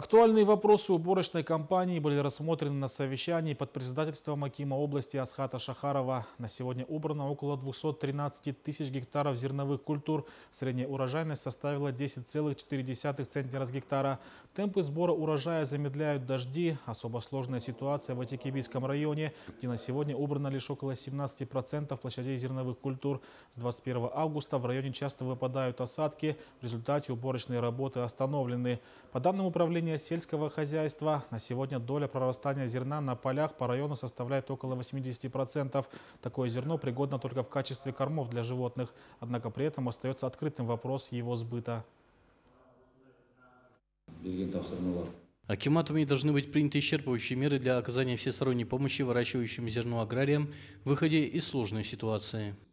Актуальные вопросы уборочной кампании были рассмотрены на совещании под председательством Акима области Асхата Шахарова. На сегодня убрано около 213 тысяч гектаров зерновых культур. Средняя урожайность составила 10,4 центнера с гектара. Темпы сбора урожая замедляют дожди. Особо сложная ситуация в Атикибийском районе, где на сегодня убрано лишь около 17% площадей зерновых культур. С 21 августа в районе часто выпадают осадки. В результате уборочные работы остановлены. По данным управления управления сельского хозяйства. На сегодня доля прорастания зерна на полях по району составляет около 80%. Такое зерно пригодно только в качестве кормов для животных. Однако при этом остается открытым вопрос его сбыта. Акиматами должны быть приняты исчерпывающие меры для оказания всесторонней помощи выращивающим зерно аграриям, выходе из сложной ситуации.